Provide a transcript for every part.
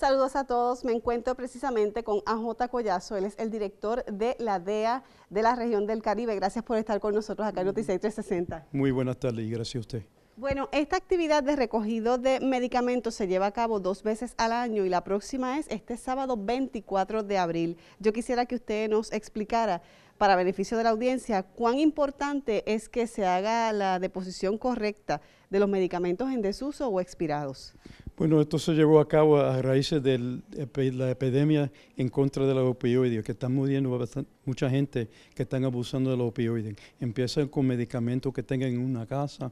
Saludos a todos. Me encuentro precisamente con AJ Collazo. Él es el director de la DEA de la región del Caribe. Gracias por estar con nosotros acá en mm. Noticias 360. Muy buenas tardes y gracias a usted. Bueno, esta actividad de recogido de medicamentos se lleva a cabo dos veces al año y la próxima es este sábado 24 de abril. Yo quisiera que usted nos explicara, para beneficio de la audiencia, cuán importante es que se haga la deposición correcta de los medicamentos en desuso o expirados. Bueno, esto se llevó a cabo a raíz de la epidemia en contra de los opioides, que están muriendo mucha gente que están abusando de los opioides. Empiezan con medicamentos que tengan en una casa,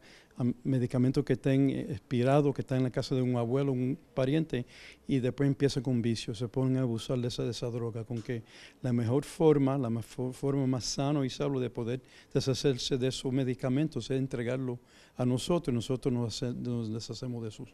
medicamentos que estén eh, expirados, que están en la casa de un abuelo, un pariente, y después empiezan con vicios, se ponen a abusar de esa, droga, con que la mejor forma, la mejor forma más sana y saludable de poder deshacerse de esos medicamentos es entregarlo a nosotros, y nosotros nos, nos deshacemos de sus.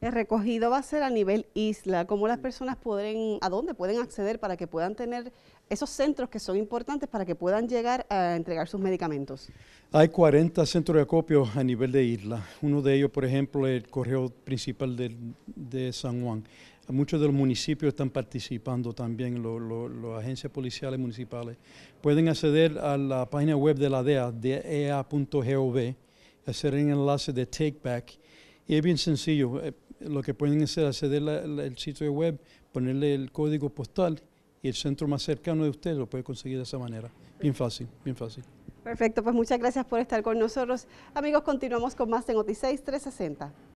El recogido va a ser a nivel isla. ¿Cómo las mm. personas pueden, a dónde pueden acceder para que puedan tener esos centros que son importantes para que puedan llegar a entregar sus medicamentos? Hay 40 centros de acopio a nivel de isla. Uno de ellos, por ejemplo, el correo principal de, San Juan. Muchos de los municipios están participando también, las agencias policiales municipales. Pueden acceder a la página web de la DEA, dea.gov, hacer el enlace de Take Back. Y es bien sencillo eh, lo que pueden hacer es acceder al sitio web, ponerle el código postal y el centro más cercano de usted lo puede conseguir de esa manera. Bien fácil, bien fácil. Perfecto, pues muchas gracias por estar con nosotros. Amigos, continuamos con más de Noticias 360.